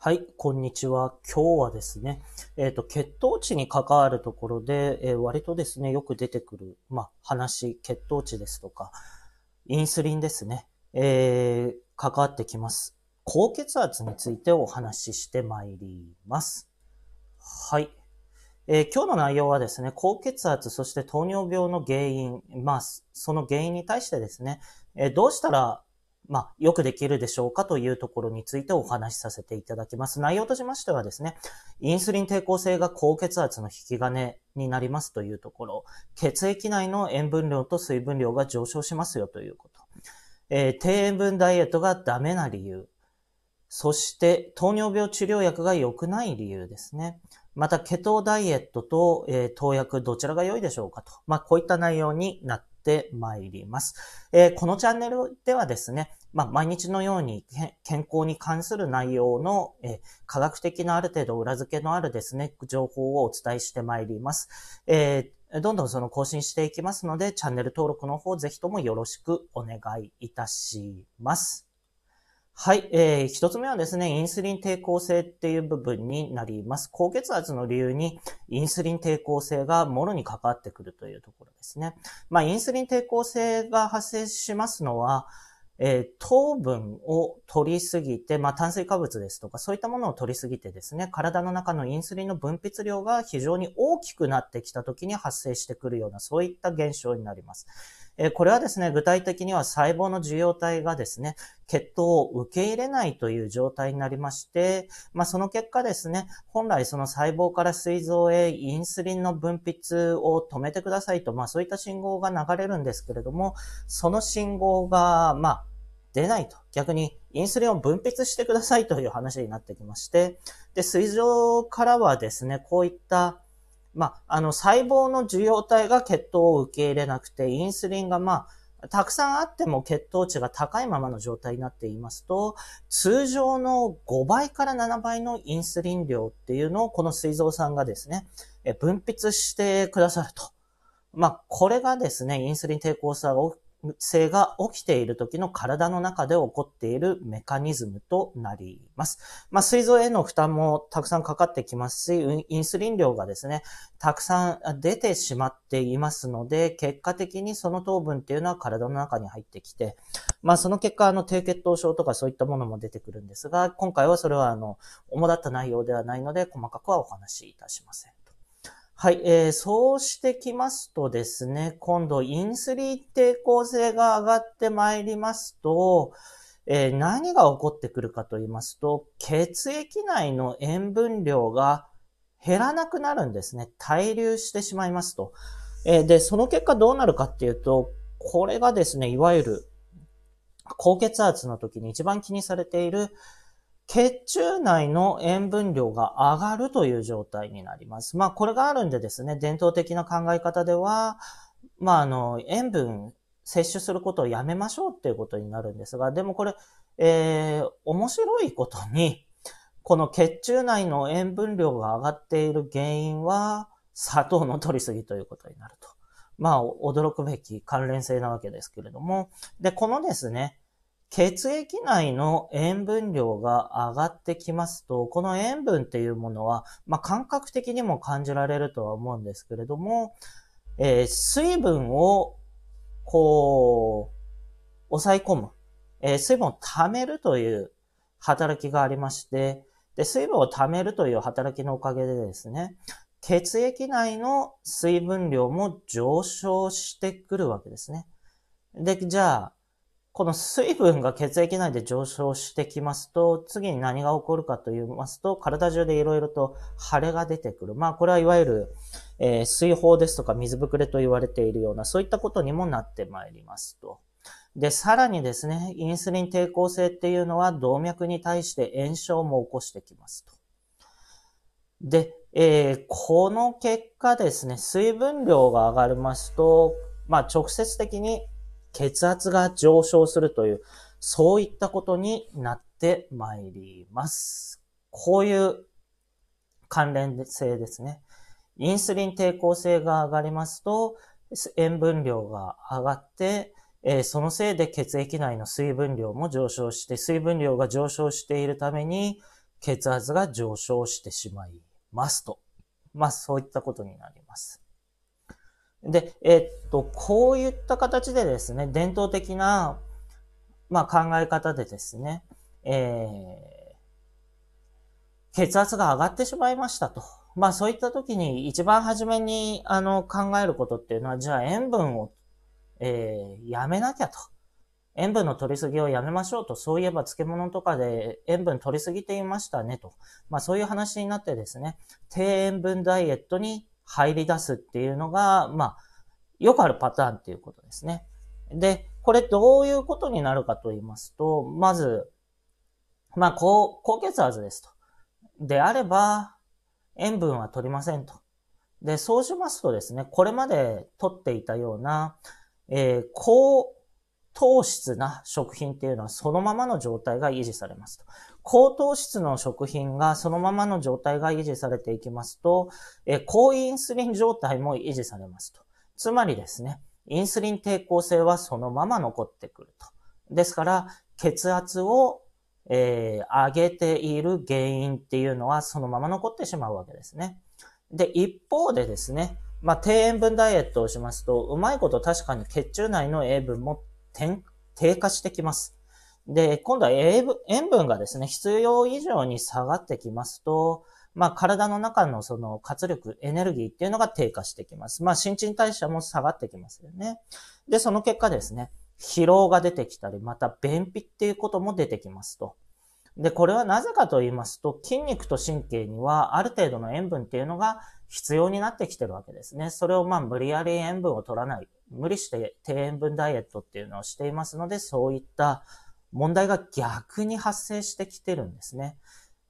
はい、こんにちは。今日はですね、えっ、ー、と、血糖値に関わるところで、えー、割とですね、よく出てくる、まあ、話、血糖値ですとか、インスリンですね、えー、関わってきます。高血圧についてお話ししてまいります。はい。えー、今日の内容はですね、高血圧、そして糖尿病の原因、まあ、その原因に対してですね、えー、どうしたらまあ、よくできるでしょうかというところについてお話しさせていただきます。内容としましてはですね、インスリン抵抗性が高血圧の引き金になりますというところ、血液内の塩分量と水分量が上昇しますよということ。えー、低塩分ダイエットがダメな理由。そして、糖尿病治療薬が良くない理由ですね。また、ケトダイエットと、えー、投薬、どちらが良いでしょうかと。まあ、こういった内容になってまいります。えー、このチャンネルではですね、まあ、毎日のように健康に関する内容の、え科学的なある程度裏付けのあるですね、情報をお伝えしてまいります。えー、どんどんその更新していきますので、チャンネル登録の方ぜひともよろしくお願いいたします。はい、えー、一つ目はですね、インスリン抵抗性っていう部分になります。高血圧の理由にインスリン抵抗性がもろに関わってくるというところですね。まあ、インスリン抵抗性が発生しますのは、えー、糖分を取りすぎて、まあ、炭水化物ですとか、そういったものを取りすぎてですね、体の中のインスリンの分泌量が非常に大きくなってきた時に発生してくるような、そういった現象になります。えこれはですね、具体的には細胞の受容体がですね、血糖を受け入れないという状態になりまして、まあ、その結果ですね、本来その細胞から膵臓へインスリンの分泌を止めてくださいと、まあ、そういった信号が流れるんですけれども、その信号が、まあ、出ないと。逆に、インスリンを分泌してくださいという話になってきまして、で、膵臓からはですね、こういったまあ、あの、細胞の受容体が血糖を受け入れなくて、インスリンが、まあ、たくさんあっても血糖値が高いままの状態になっていますと、通常の5倍から7倍のインスリン量っていうのをこの膵臓さんがですね、分泌してくださると。まあ、これがですね、インスリン抵抗差が性が起きている時の体の中で起こっているメカニズムとなります。まあ、膵臓への負担もたくさんかかってきますし、インスリン量がですね、たくさん出てしまっていますので、結果的にその糖分っていうのは体の中に入ってきて、まあ、その結果、あの、低血糖症とかそういったものも出てくるんですが、今回はそれは、あの、主だった内容ではないので、細かくはお話しいたしません。はい、えー、そうしてきますとですね、今度インスリン抵抗性が上がってまいりますと、えー、何が起こってくるかと言いますと、血液内の塩分量が減らなくなるんですね。滞留してしまいますと。えー、で、その結果どうなるかっていうと、これがですね、いわゆる高血圧の時に一番気にされている血中内の塩分量が上がるという状態になります。まあ、これがあるんでですね、伝統的な考え方では、まあ、あの、塩分摂取することをやめましょうっていうことになるんですが、でもこれ、えー、面白いことに、この血中内の塩分量が上がっている原因は、砂糖の取りすぎということになると。まあ、驚くべき関連性なわけですけれども。で、このですね、血液内の塩分量が上がってきますと、この塩分っていうものは、まあ、感覚的にも感じられるとは思うんですけれども、えー、水分を、こう、抑え込む、えー、水分を溜めるという働きがありまして、で、水分を溜めるという働きのおかげでですね、血液内の水分量も上昇してくるわけですね。で、じゃあ、この水分が血液内で上昇してきますと、次に何が起こるかと言いますと、体中でいろいろと腫れが出てくる。まあ、これはいわゆる、えー、水泡ですとか水ぶくれと言われているような、そういったことにもなってまいりますと。で、さらにですね、インスリン抵抗性っていうのは動脈に対して炎症も起こしてきますと。で、えー、この結果ですね、水分量が上がりますと、まあ、直接的に血圧が上昇するという、そういったことになってまいります。こういう関連性ですね。インスリン抵抗性が上がりますと、塩分量が上がって、えー、そのせいで血液内の水分量も上昇して、水分量が上昇しているために、血圧が上昇してしまいますと。まあ、そういったことになります。で、えっと、こういった形でですね、伝統的な、まあ、考え方でですね、えー、血圧が上がってしまいましたと。まあそういった時に一番初めにあの考えることっていうのは、じゃあ塩分を、えー、やめなきゃと。塩分の取りすぎをやめましょうと。そういえば漬物とかで塩分取りすぎていましたねと。まあそういう話になってですね、低塩分ダイエットに入り出すっていうのが、まあ、よくあるパターンっていうことですね。で、これどういうことになるかと言いますと、まず、まあ、高高血圧ですと。であれば、塩分は取りませんと。で、そうしますとですね、これまで取っていたような、えー、高糖質な食品っていうのはそのままの状態が維持されますと。高糖質の食品がそのままの状態が維持されていきますと、え高インスリン状態も維持されますと。つまりですね、インスリン抵抗性はそのまま残ってくると。ですから、血圧を、えー、上げている原因っていうのはそのまま残ってしまうわけですね。で、一方でですね、まあ、低塩分ダイエットをしますと、うまいこと確かに血中内の塩分も低下してきます。で、今度は塩分がですね、必要以上に下がってきますと、まあ、体の中のその活力、エネルギーっていうのが低下してきます。まあ、新陳代謝も下がってきますよね。で、その結果ですね、疲労が出てきたり、また便秘っていうことも出てきますと。で、これはなぜかと言いますと、筋肉と神経にはある程度の塩分っていうのが必要になってきてるわけですね。それをまあ無理やり塩分を取らない、無理して低塩分ダイエットっていうのをしていますので、そういった問題が逆に発生してきてるんですね。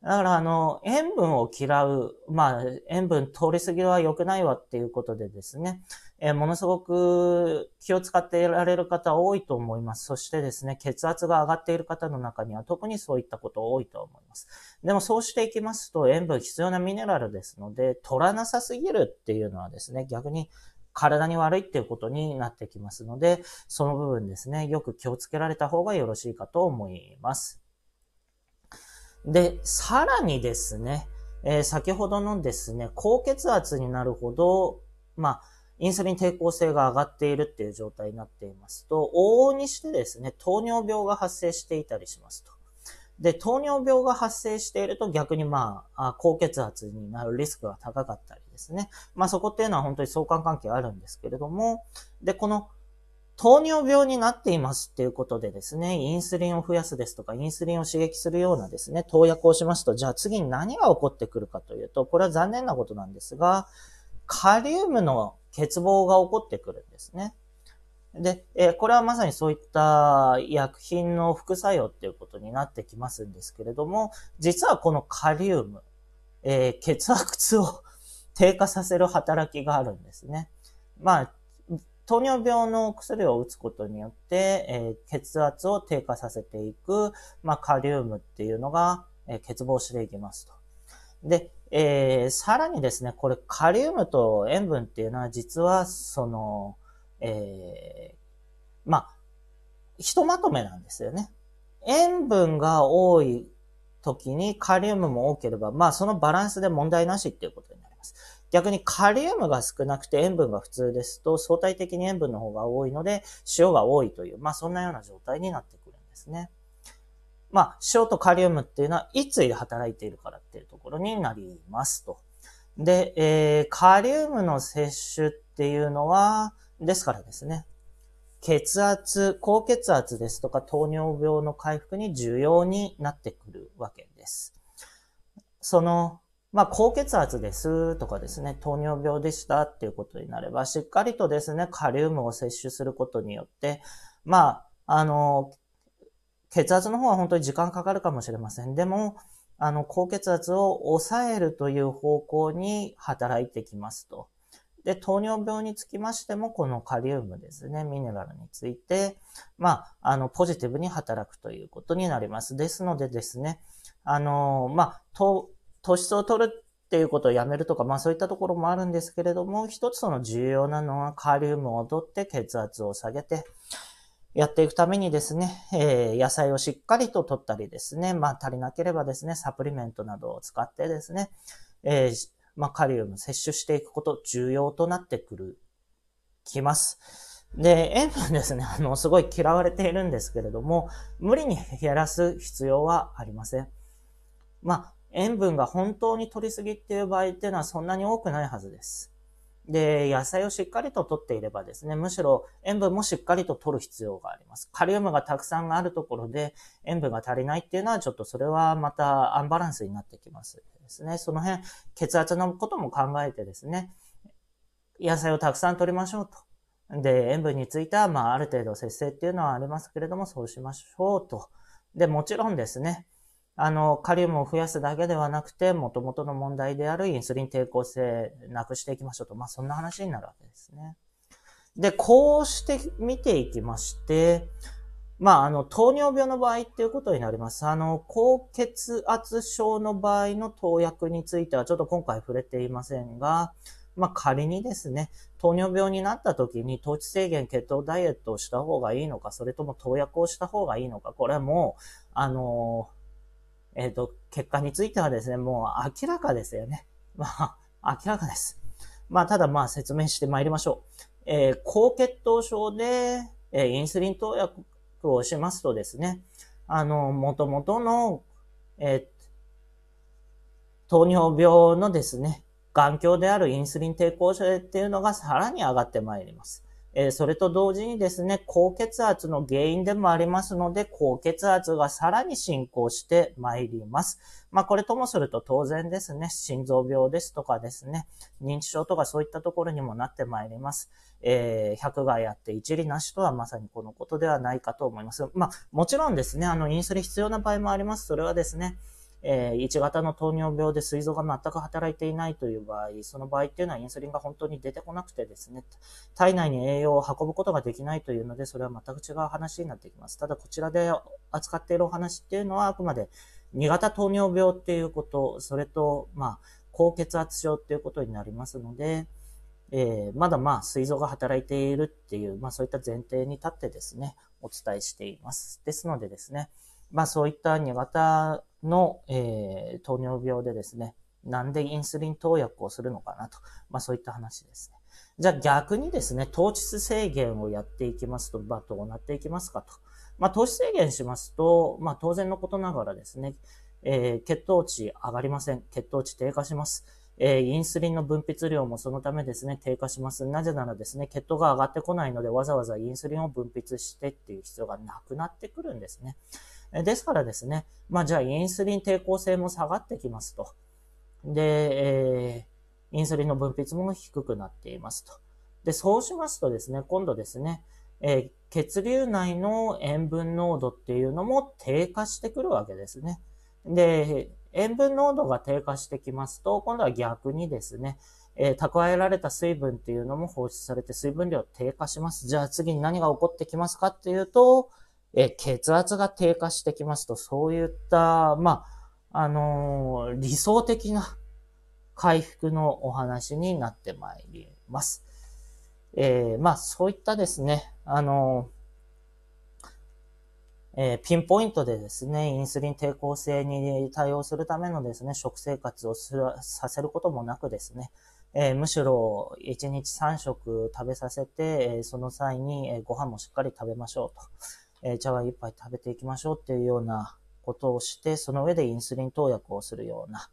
だから、あの、塩分を嫌う、まあ、塩分通り過ぎは良くないわっていうことでですね、えー、ものすごく気を使っていられる方多いと思います。そしてですね、血圧が上がっている方の中には特にそういったこと多いと思います。でもそうしていきますと、塩分必要なミネラルですので、取らなさすぎるっていうのはですね、逆に体に悪いっていうことになってきますので、その部分ですね、よく気をつけられた方がよろしいかと思います。で、さらにですね、えー、先ほどのですね、高血圧になるほど、まあ、インスリン抵抗性が上がっているっていう状態になっていますと、往々にしてですね、糖尿病が発生していたりしますと。で、糖尿病が発生していると逆にまあ、高血圧になるリスクが高かったりですね。まあそこっていうのは本当に相関関係あるんですけれども、で、この糖尿病になっていますっていうことでですね、インスリンを増やすですとか、インスリンを刺激するようなですね、投薬をしますと、じゃあ次に何が起こってくるかというと、これは残念なことなんですが、カリウムの欠乏が起こってくるんですね。で、えー、これはまさにそういった薬品の副作用っていうことになってきますんですけれども、実はこのカリウム、えー、血圧を 低下させる働きがあるんですね。まあ、糖尿病の薬を打つことによって、えー、血圧を低下させていく、まあ、カリウムっていうのが、えー、欠乏していきますと。で、えー、さらにですね、これカリウムと塩分っていうのは実は、その、えー、まあ、ひとまとめなんですよね。塩分が多い時にカリウムも多ければ、まあそのバランスで問題なしっていうことになります。逆にカリウムが少なくて塩分が普通ですと相対的に塩分の方が多いので塩が多いという、まあそんなような状態になってくるんですね。まあ塩とカリウムっていうのはいつで働いているからっていうところになりますと。で、えー、カリウムの摂取っていうのは、ですからですね、血圧、高血圧ですとか糖尿病の回復に重要になってくるわけです。その、まあ、高血圧ですとかですね、糖尿病でしたっていうことになれば、しっかりとですね、カリウムを摂取することによって、まあ、あの、血圧の方は本当に時間かかるかもしれません。でも、あの、高血圧を抑えるという方向に働いてきますと。で、糖尿病につきましても、このカリウムですね、ミネラルについて、まあ、あの、ポジティブに働くということになります。ですのでですね、あの、まあ、糖、糖質を取るっていうことをやめるとか、まあそういったところもあるんですけれども、一つその重要なのはカリウムを取って血圧を下げて、やっていくためにですね、えー、野菜をしっかりと取ったりですね、まあ足りなければですね、サプリメントなどを使ってですね、えー、まあ、カリウム摂取していくこと重要となってくる、きます。で、塩分ですね、あの、すごい嫌われているんですけれども、無理に減らす必要はありません。まあ、塩分が本当に取りすぎっていう場合っていうのはそんなに多くないはずです。で、野菜をしっかりと取っていればですね、むしろ塩分もしっかりと取る必要があります。カリウムがたくさんあるところで塩分が足りないっていうのはちょっとそれはまたアンバランスになってきますですね。その辺、血圧のことも考えてですね、野菜をたくさん取りましょうと。で、塩分については、まあ、ある程度節制っていうのはありますけれども、そうしましょうと。で、もちろんですね、あの、カリウムを増やすだけではなくて、元々の問題であるインスリン抵抗性なくしていきましょうと。まあ、そんな話になるわけですね。で、こうして見ていきまして、まあ、あの、糖尿病の場合っていうことになります。あの、高血圧症の場合の投薬についてはちょっと今回触れていませんが、まあ、仮にですね、糖尿病になった時に糖質制限、血糖ダイエットをした方がいいのか、それとも投薬をした方がいいのか、これも、あの、えっ、ー、と、結果についてはですね、もう明らかですよね。まあ、明らかです。まあ、ただまあ説明して参りましょう。えー、高血糖症で、えー、インスリン投薬をしますとですね、あの、元々の、えー、糖尿病のですね、眼鏡であるインスリン抵抗症っていうのがさらに上がってまいります。えそれと同時にですね、高血圧の原因でもありますので、高血圧がさらに進行してまいります。まあ、これともすると当然ですね、心臓病ですとかですね、認知症とかそういったところにもなってまいります。えー、100害あって一理なしとはまさにこのことではないかと思います。まあ、もちろんですね、あの、インスリン必要な場合もあります。それはですね、えー、1型の糖尿病で膵臓が全く働いていないという場合、その場合っていうのはインスリンが本当に出てこなくてですね、体内に栄養を運ぶことができないというので、それは全く違う話になってきます。ただ、こちらで扱っているお話っていうのは、あくまで2型糖尿病っていうこと、それと、まあ、高血圧症っていうことになりますので、えー、まだまあ、膵臓が働いているっていう、まあそういった前提に立ってですね、お伝えしています。ですのでですね、まあそういった2型の、えー、糖尿病でですね、なんでインスリン投薬をするのかなと、まあそういった話ですね。じゃあ逆にですね、糖質制限をやっていきますと、まあどうなっていきますかと。まあ糖質制限しますと、まあ当然のことながらですね、えー、血糖値上がりません。血糖値低下します。えー、インスリンの分泌量もそのためですね、低下します。なぜならですね、血糖が上がってこないので、わざわざインスリンを分泌してっていう必要がなくなってくるんですね。ですからですね、まあじゃあインスリン抵抗性も下がってきますと。で、えー、インスリンの分泌も低くなっていますと。で、そうしますとですね、今度ですね、えー、血流内の塩分濃度っていうのも低下してくるわけですね。で、塩分濃度が低下してきますと、今度は逆にですね、えー、蓄えられた水分っていうのも放出されて水分量低下します。じゃあ次に何が起こってきますかっていうと、え血圧が低下してきますと、そういった、まあ、あのー、理想的な回復のお話になってまいります。えー、まあ、そういったですね、あのー、えピンポイントでですね、インスリン抵抗性に対応するためのですね、食生活をさせることもなくですね、えー、むしろ1日3食食べさせて、えー、その際に、えー、ご飯もしっかり食べましょうと。えー、茶碗一杯食べていきましょうっていうようなことをして、その上でインスリン投薬をするような、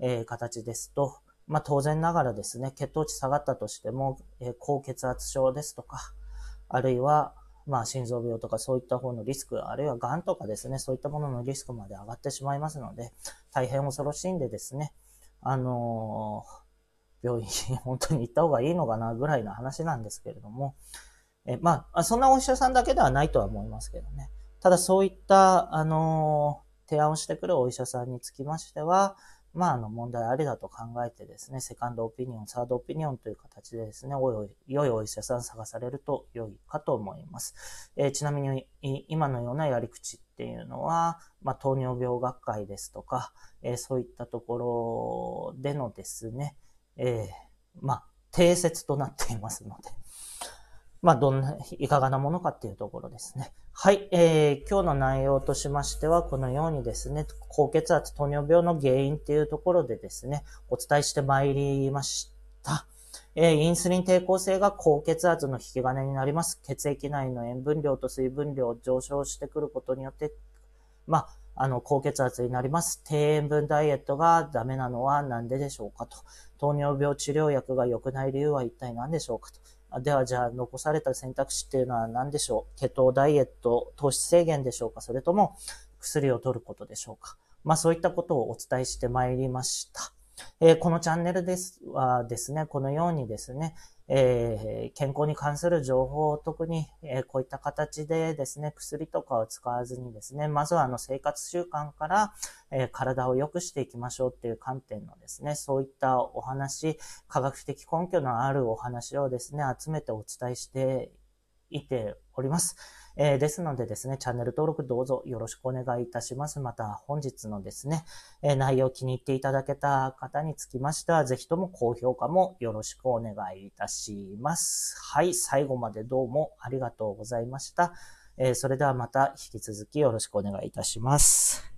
えー、形ですと、まあ、当然ながらですね、血糖値下がったとしても、えー、高血圧症ですとか、あるいは、まあ、心臓病とかそういった方のリスク、あるいは癌とかですね、そういったもののリスクまで上がってしまいますので、大変恐ろしいんでですね、あのー、病院に本当に行った方がいいのかなぐらいの話なんですけれども、えまあ、そんなお医者さんだけではないとは思いますけどね。ただそういった、あの提案をしてくるお医者さんにつきましては、まあ、あの、問題ありだと考えてですね、セカンドオピニオン、サードオピニオンという形でですね、おい良いお医者さん探されると良いかと思います。えー、ちなみに、今のようなやり口っていうのは、まあ、糖尿病学会ですとか、えー、そういったところでのですね、えー、まあ、定説となっていますので、まあ、どんな、いかがなものかっていうところですね。はい、えー、今日の内容としましては、このようにですね、高血圧、糖尿病の原因っていうところでですね、お伝えしてまいりました。えー、インスリン抵抗性が高血圧の引き金になります。血液内の塩分量と水分量上昇してくることによって、まあ、あの、高血圧になります。低塩分ダイエットがダメなのは何ででしょうかと。糖尿病治療薬が良くない理由は一体何でしょうかと。ではじゃあ残された選択肢っていうのは何でしょう血糖ダイエット、糖質制限でしょうかそれとも薬を取ることでしょうかまあそういったことをお伝えしてまいりました。えー、このチャンネルですはですね、このようにですね、えー、健康に関する情報を特に、えー、こういった形でですね、薬とかを使わずにですね、まずはあの生活習慣から、えー、体を良くしていきましょうっていう観点のですね、そういったお話、科学的根拠のあるお話をですね、集めてお伝えしていております。えー、ですのでですね、チャンネル登録どうぞよろしくお願いいたします。また本日のですね、えー、内容気に入っていただけた方につきましては、ぜひとも高評価もよろしくお願いいたします。はい、最後までどうもありがとうございました。えー、それではまた引き続きよろしくお願いいたします。